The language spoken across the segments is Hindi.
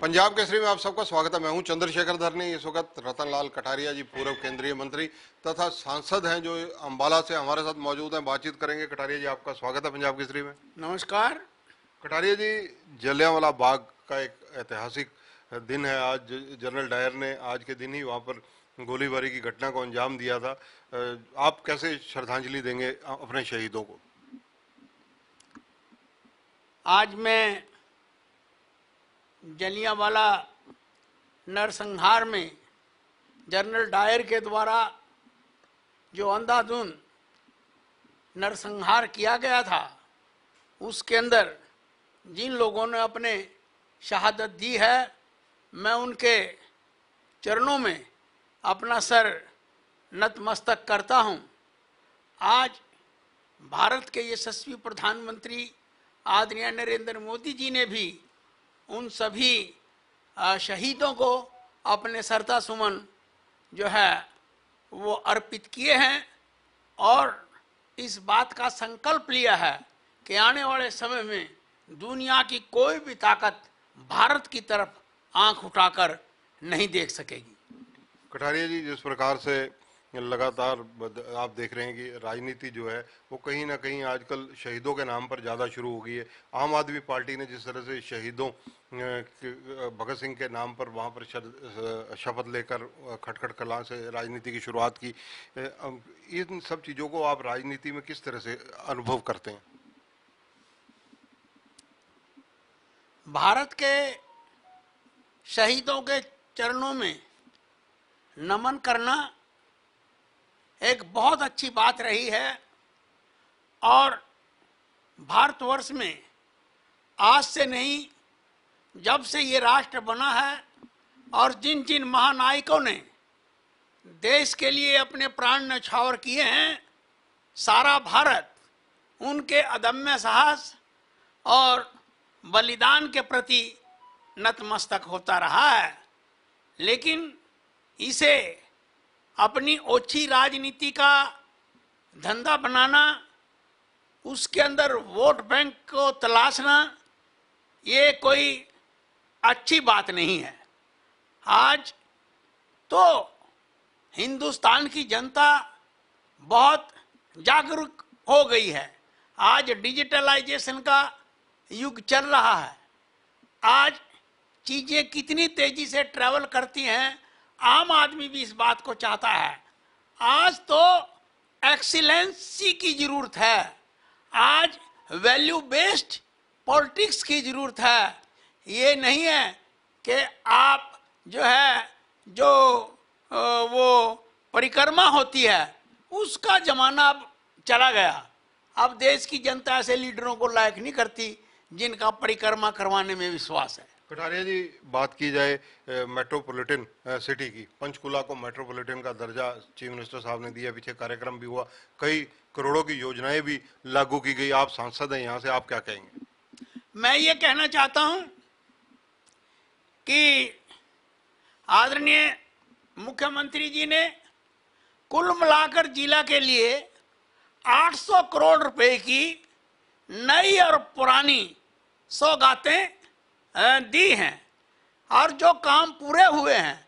पंजाब केसरी में आप सबका स्वागत है मैं हूं चंद्रशेखर धरनी इस वक्त रतनलाल कटारिया जी पूर्व केंद्रीय मंत्री तथा सांसद हैं जो अंबाला से हमारे साथ मौजूद हैं बातचीत करेंगे कटारिया जी आपका स्वागत है पंजाब केसरी में नमस्कार कटारिया जी जलियावाला बाग का एक ऐतिहासिक दिन है आज जनरल डायर ने आज के दिन ही वहाँ पर गोलीबारी की घटना को अंजाम दिया था आप कैसे श्रद्धांजलि देंगे अपने शहीदों को आज मैं वाला नरसंहार में जनरल डायर के द्वारा जो अंधाधुन नरसंहार किया गया था उसके अंदर जिन लोगों ने अपने शहादत दी है मैं उनके चरणों में अपना सर नतमस्तक करता हूँ आज भारत के यशस्वी प्रधानमंत्री आदरणीय नरेंद्र मोदी जी ने भी उन सभी शहीदों को अपने सरता सुमन जो है वो अर्पित किए हैं और इस बात का संकल्प लिया है कि आने वाले समय में दुनिया की कोई भी ताकत भारत की तरफ आंख उठाकर नहीं देख सकेगी कटारिया जी जिस प्रकार से लगातार आप देख रहे हैं कि राजनीति जो है वो कहीं ना कहीं आजकल शहीदों के नाम पर ज़्यादा शुरू हो गई है आम आदमी पार्टी ने जिस तरह से शहीदों भगत सिंह के नाम पर वहाँ पर शपथ लेकर खटखट कला से राजनीति की शुरुआत की इन सब चीज़ों को आप राजनीति में किस तरह से अनुभव करते हैं भारत के शहीदों के चरणों में नमन करना एक बहुत अच्छी बात रही है और भारतवर्ष में आज से नहीं जब से ये राष्ट्र बना है और जिन जिन महानायकों ने देश के लिए अपने प्राण नछावर किए हैं सारा भारत उनके अदम्य साहस और बलिदान के प्रति नतमस्तक होता रहा है लेकिन इसे अपनी ओछी राजनीति का धंधा बनाना उसके अंदर वोट बैंक को तलाशना ये कोई अच्छी बात नहीं है आज तो हिंदुस्तान की जनता बहुत जागरूक हो गई है आज डिजिटलाइजेशन का युग चल रहा है आज चीज़ें कितनी तेज़ी से ट्रैवल करती हैं आम आदमी भी इस बात को चाहता है आज तो एक्सीलेंसी की जरूरत है आज वैल्यू बेस्ड पॉलिटिक्स की जरूरत है ये नहीं है कि आप जो है जो वो परिक्रमा होती है उसका जमाना अब चला गया अब देश की जनता ऐसे लीडरों को लायक नहीं करती जिनका परिक्रमा करवाने में विश्वास है कटारिया जी बात की जाए मेट्रोपॉलिटन सिटी की पंचकुला को मेट्रोपॉलिटन का दर्जा चीफ मिनिस्टर साहब ने दिया पीछे कार्यक्रम भी हुआ कई करोड़ों की योजनाएं भी लागू की गई आप सांसद हैं यहाँ से आप क्या कहेंगे मैं ये कहना चाहता हूँ कि आदरणीय मुख्यमंत्री जी ने कुल मिलाकर जिला के लिए 800 करोड़ रुपए की नई और पुरानी सौगातें दी हैं और जो काम पूरे हुए हैं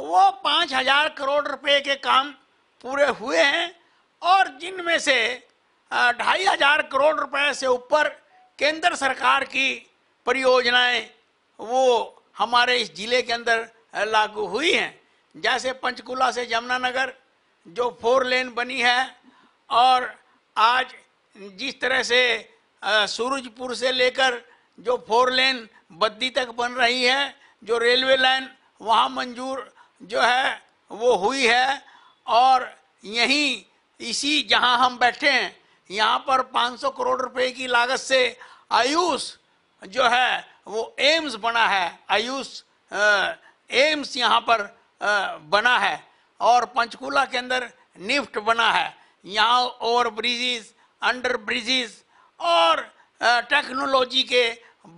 वो पाँच हजार करोड़ रुपए के काम पूरे हुए हैं और जिनमें से ढाई हजार करोड़ रुपए से ऊपर केंद्र सरकार की परियोजनाएं वो हमारे इस जिले के अंदर लागू हुई हैं जैसे पंचकुला से यमुनानगर जो फोर लेन बनी है और आज जिस तरह से सूरजपुर से लेकर जो फोर लेन बद्दी तक बन रही है जो रेलवे लाइन वहाँ मंजूर जो है वो हुई है और यहीं इसी जहाँ हम बैठे हैं यहाँ पर 500 करोड़ रुपए की लागत से आयुष जो है वो एम्स बना है आयुष एम्स यहाँ पर आ, बना है और पंचकूला के अंदर निफ्ट बना है यहाँ ओवर ब्रिजेस अंडर ब्रिजेस और टेक्नोलॉजी के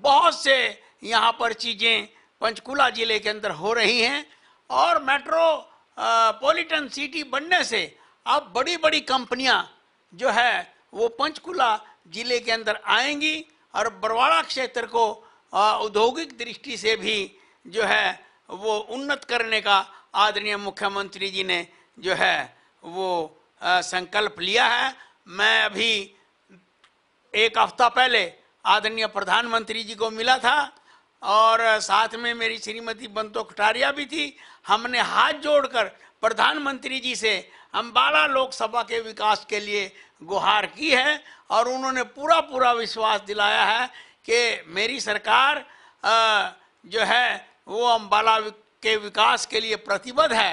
बहुत से यहाँ पर चीज़ें पंचकुला ज़िले के अंदर हो रही हैं और मेट्रो पोलिटन सिटी बनने से अब बड़ी बड़ी कंपनियाँ जो है वो पंचकुला ज़िले के अंदर आएंगी और बरवाड़ा क्षेत्र को औद्योगिक दृष्टि से भी जो है वो उन्नत करने का आदरणीय मुख्यमंत्री जी ने जो है वो संकल्प लिया है मैं अभी एक हफ्ता पहले आदरणीय प्रधानमंत्री जी को मिला था और साथ में मेरी श्रीमती बंतो कटारिया भी थी हमने हाथ जोड़कर प्रधानमंत्री जी से अम्बाला लोकसभा के विकास के लिए गुहार की है और उन्होंने पूरा पूरा विश्वास दिलाया है कि मेरी सरकार जो है वो अम्बाला के विकास के लिए प्रतिबद्ध है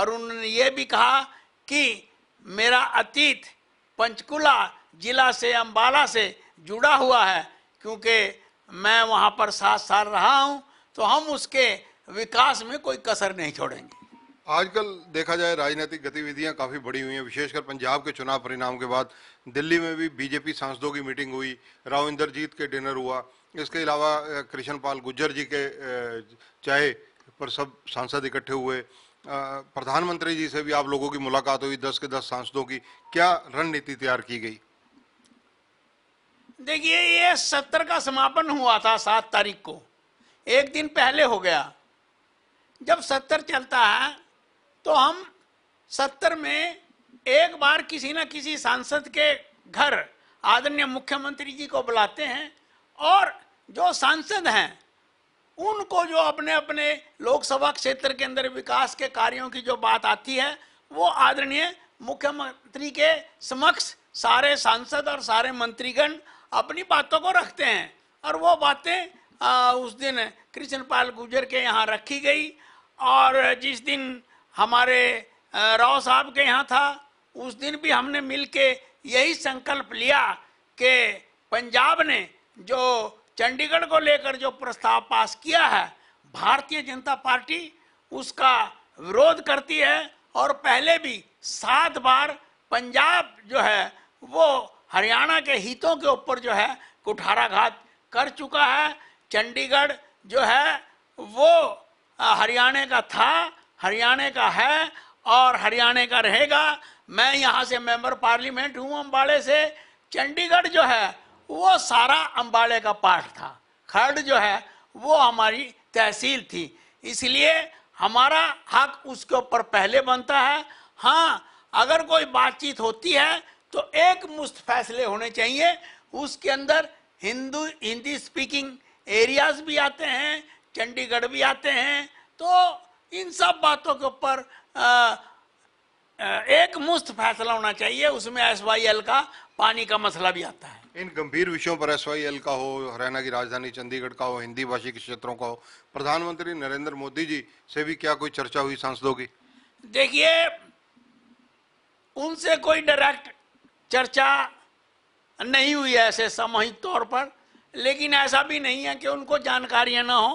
और उन्होंने ये भी कहा कि मेरा अतीत पंचकुला जिला से अम्बाला से जुड़ा हुआ है क्योंकि मैं वहाँ पर सात साल रहा हूँ तो हम उसके विकास में कोई कसर नहीं छोड़ेंगे आजकल देखा जाए राजनीतिक गतिविधियां काफ़ी बढ़ी हुई हैं विशेषकर पंजाब के चुनाव परिणाम के बाद दिल्ली में भी बीजेपी सांसदों की मीटिंग हुई राव इंद्रजीत के डिनर हुआ इसके अलावा कृष्ण पाल गुज्जर जी के चाय पर सब सांसद इकट्ठे हुए प्रधानमंत्री जी से भी आप लोगों की मुलाकात हुई दस के दस सांसदों की क्या रणनीति तैयार की गई देखिए ये सत्र का समापन हुआ था सात तारीख को एक दिन पहले हो गया जब सत्तर चलता है तो हम सत्तर में एक बार किसी न किसी सांसद के घर आदरणीय मुख्यमंत्री जी को बुलाते हैं और जो सांसद हैं उनको जो अपने अपने लोकसभा क्षेत्र के अंदर विकास के कार्यों की जो बात आती है वो आदरणीय मुख्यमंत्री के समक्ष सारे सांसद और सारे मंत्रीगण अपनी बातों को रखते हैं और वो बातें उस दिन कृष्ण पाल गुजर के यहाँ रखी गई और जिस दिन हमारे राव साहब के यहाँ था उस दिन भी हमने मिल के यही संकल्प लिया कि पंजाब ने जो चंडीगढ़ को लेकर जो प्रस्ताव पास किया है भारतीय जनता पार्टी उसका विरोध करती है और पहले भी सात बार पंजाब जो है वो हरियाणा के हितों के ऊपर जो है कुठाराघात कर चुका है चंडीगढ़ जो है वो हरियाणा का था हरियाणा का है और हरियाणा का रहेगा मैं यहाँ से मेंबर पार्लियामेंट हूँ अम्बाड़े से चंडीगढ़ जो है वो सारा अम्बाड़े का पार्ट था खर्ड जो है वो हमारी तहसील थी इसलिए हमारा हक उसके ऊपर पहले बनता है हाँ अगर कोई बातचीत होती है तो एक मुस्त फैसले होने चाहिए उसके अंदर हिंदू हिंदी स्पीकिंग एरियाज भी आते हैं चंडीगढ़ भी आते हैं तो इन सब बातों के ऊपर एक मुस्त फैसला होना चाहिए उसमें एस वाई एल का पानी का मसला भी आता है इन गंभीर विषयों पर एस वाई एल का हो हरियाणा की राजधानी चंडीगढ़ का हो हिंदी भाषी के क्षेत्रों का हो प्रधानमंत्री नरेंद्र मोदी जी से भी क्या कोई चर्चा हुई सांसदों की देखिए उनसे कोई डायरेक्ट चर्चा नहीं हुई है ऐसे सामूहिक तौर पर लेकिन ऐसा भी नहीं है कि उनको जानकारियाँ ना हो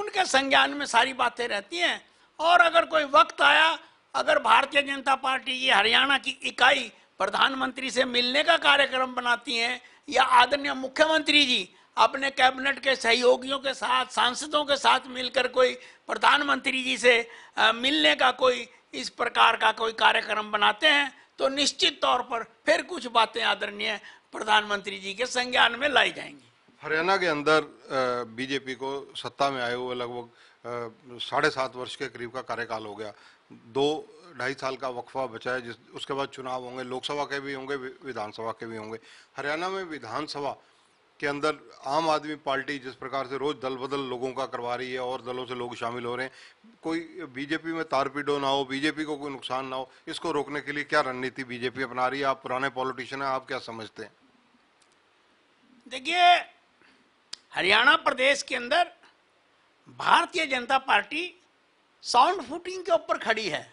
उनके संज्ञान में सारी बातें रहती हैं और अगर कोई वक्त आया अगर भारतीय जनता पार्टी की हरियाणा की इकाई प्रधानमंत्री से मिलने का कार्यक्रम बनाती हैं या आदरणीय मुख्यमंत्री जी अपने कैबिनेट के सहयोगियों के साथ सांसदों के साथ मिलकर कोई प्रधानमंत्री जी से मिलने का कोई इस प्रकार का कोई कार्यक्रम बनाते हैं तो निश्चित तौर पर फिर कुछ बातें आदरणीय प्रधानमंत्री जी के संज्ञान में लाई जाएंगी हरियाणा के अंदर बीजेपी को सत्ता में आए हुए लगभग साढ़े सात वर्ष के करीब का कार्यकाल हो गया दो ढाई साल का वक्फा बचा है जिस उसके बाद चुनाव होंगे लोकसभा के भी होंगे विधानसभा के भी होंगे हरियाणा में विधानसभा के अंदर आम आदमी पार्टी जिस प्रकार से रोज दल बदल लोगों का करवा रही है और दलों से लोग शामिल हो रहे हैं कोई बीजेपी में तारपीडो ना हो बीजेपी को कोई नुकसान ना हो इसको रोकने के लिए क्या रणनीति बीजेपी अपना रही है आप पुराने पॉलिटिशियन हैं आप क्या समझते हैं देखिए हरियाणा प्रदेश के अंदर भारतीय जनता पार्टी साउंड फुटिंग के ऊपर खड़ी है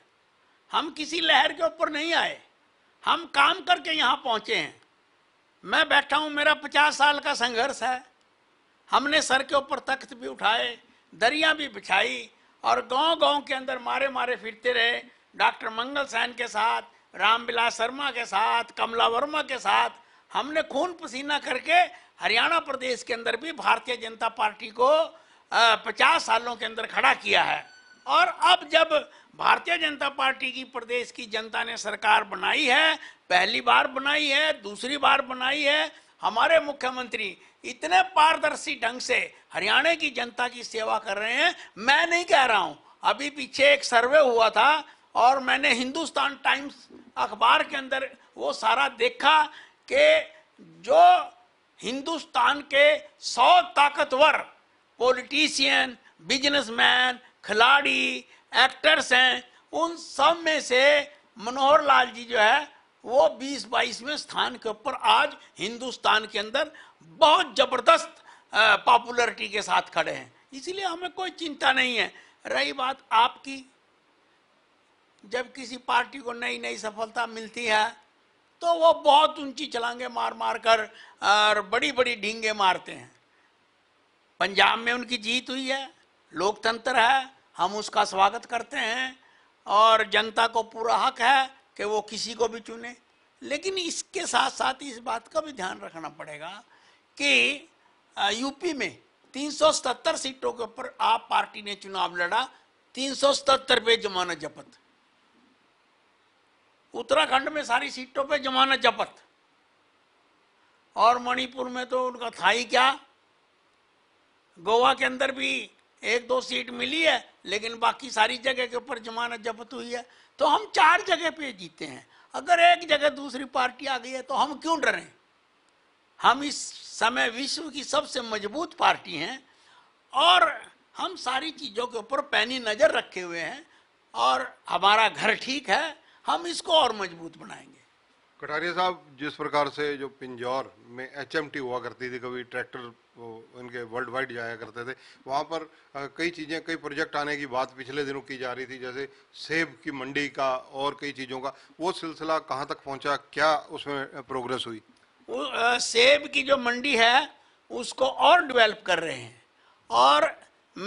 हम किसी लहर के ऊपर नहीं आए हम काम करके यहाँ पहुंचे हैं मैं बैठा हूं मेरा पचास साल का संघर्ष है हमने सर के ऊपर तख्त भी उठाए दरिया भी बिछाई और गांव गांव के अंदर मारे मारे फिरते रहे डॉक्टर मंगल सैन के साथ रामविलास शर्मा के साथ कमला वर्मा के साथ हमने खून पसीना करके हरियाणा प्रदेश के अंदर भी भारतीय जनता पार्टी को पचास सालों के अंदर खड़ा किया है और अब जब भारतीय जनता पार्टी की प्रदेश की जनता ने सरकार बनाई है पहली बार बनाई है दूसरी बार बनाई है हमारे मुख्यमंत्री इतने पारदर्शी ढंग से हरियाणा की जनता की सेवा कर रहे हैं मैं नहीं कह रहा हूं अभी पीछे एक सर्वे हुआ था और मैंने हिंदुस्तान टाइम्स अखबार के अंदर वो सारा देखा कि जो हिंदुस्तान के सौ ताकतवर पॉलिटिशियन बिजनेसमैन खिलाड़ी एक्टर्स हैं उन सब में से मनोहर लाल जी जो है वो 20 बाईसवें स्थान के ऊपर आज हिंदुस्तान के अंदर बहुत जबरदस्त पॉपुलरिटी के साथ खड़े हैं इसीलिए हमें कोई चिंता नहीं है रही बात आपकी जब किसी पार्टी को नई नई सफलता मिलती है तो वो बहुत ऊंची चलांगे मार मार कर और बड़ी बड़ी ढींगे मारते हैं पंजाब में उनकी जीत हुई है लोकतंत्र है हम उसका स्वागत करते हैं और जनता को पूरा हक है कि वो किसी को भी चुने लेकिन इसके साथ साथ इस बात का भी ध्यान रखना पड़ेगा कि यूपी में 377 सीटों के ऊपर आप पार्टी ने चुनाव लड़ा 377 पे जमानत जपत उत्तराखंड में सारी सीटों पे जमानत जपत और मणिपुर में तो उनका था ही क्या गोवा के अंदर भी एक दो सीट मिली है लेकिन बाकी सारी जगह के ऊपर जमानत जब्त हुई है तो हम चार जगह पे जीते हैं अगर एक जगह दूसरी पार्टी आ गई है तो हम क्यों डरें हम इस समय विश्व की सबसे मजबूत पार्टी हैं और हम सारी चीज़ों के ऊपर पैनी नज़र रखे हुए हैं और हमारा घर ठीक है हम इसको और मजबूत बनाएंगे कटारिया साहब जिस प्रकार से जो पिंजौर में एचएमटी हुआ करती थी कभी ट्रैक्टर इनके वर्ल्ड वाइड जाया करते थे वहाँ पर कई चीज़ें कई प्रोजेक्ट आने की बात पिछले दिनों की जा रही थी जैसे सेब की मंडी का और कई चीज़ों का वो सिलसिला कहाँ तक पहुँचा क्या उसमें प्रोग्रेस हुई सेब की जो मंडी है उसको और डिवेल्प कर रहे हैं और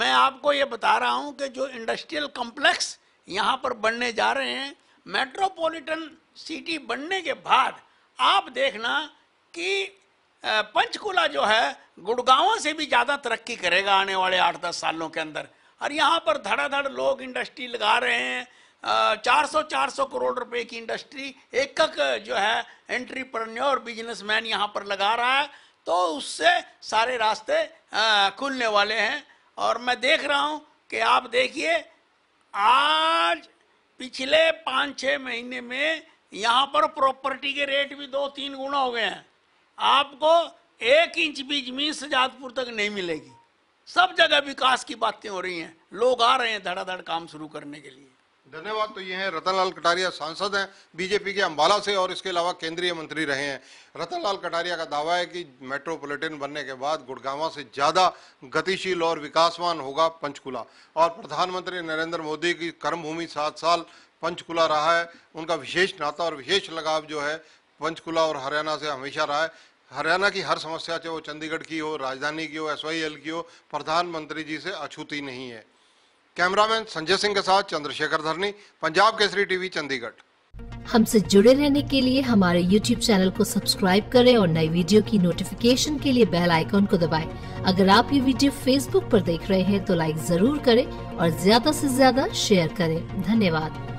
मैं आपको ये बता रहा हूँ कि जो इंडस्ट्रियल कम्प्लेक्स यहाँ पर बनने जा रहे हैं मेट्रोपॉलिटन सिटी बनने के बाद आप देखना कि पंचकुला जो है गुड़गांव से भी ज़्यादा तरक्की करेगा आने वाले आठ दस सालों के अंदर और यहाँ पर धड़ाधड़ लोग इंडस्ट्री लगा रहे हैं चार सौ चार सौ करोड़ रुपए की इंडस्ट्री एक एक जो है एंट्रीप्रन्योर बिजनेसमैन यहाँ पर लगा रहा है तो उससे सारे रास्ते खुलने वाले हैं और मैं देख रहा हूँ कि आप देखिए आज पिछले पाँच छः महीने में यहाँ पर प्रॉपर्टी के रेट भी दो तीन गुना हो गए हैं आपको एक इंच भी जमीन सजादपुर तक नहीं मिलेगी सब जगह विकास की बातें हो रही हैं लोग आ रहे हैं धड़ाधड़ काम शुरू करने के लिए धन्यवाद तो ये हैं रतनलाल कटारिया सांसद हैं बीजेपी के अंबाला से और इसके अलावा केंद्रीय मंत्री रहे हैं रतनलाल कटारिया का दावा है कि मेट्रोपॉलिटन बनने के बाद गुड़गावा से ज़्यादा गतिशील और विकासवान होगा पंचकुला और प्रधानमंत्री नरेंद्र मोदी की कर्मभूमि सात साल पंचकुला रहा है उनका विशेष नाता और विशेष लगाव जो है पंचकुला और हरियाणा से हमेशा रहा है हरियाणा की हर समस्या चाहे वो चंडीगढ़ की हो राजधानी की हो एस की हो प्रधानमंत्री जी से अछूती नहीं है कैमरामैन संजय सिंह के साथ चंद्रशेखर धरनी पंजाब केसरी टीवी चंडीगढ़ हमसे जुड़े रहने के लिए हमारे YouTube चैनल को सब्सक्राइब करें और नई वीडियो की नोटिफिकेशन के लिए बेल आइकॉन को दबाएं। अगर आप ये वीडियो Facebook पर देख रहे हैं तो लाइक जरूर करें और ज्यादा से ज्यादा शेयर करें धन्यवाद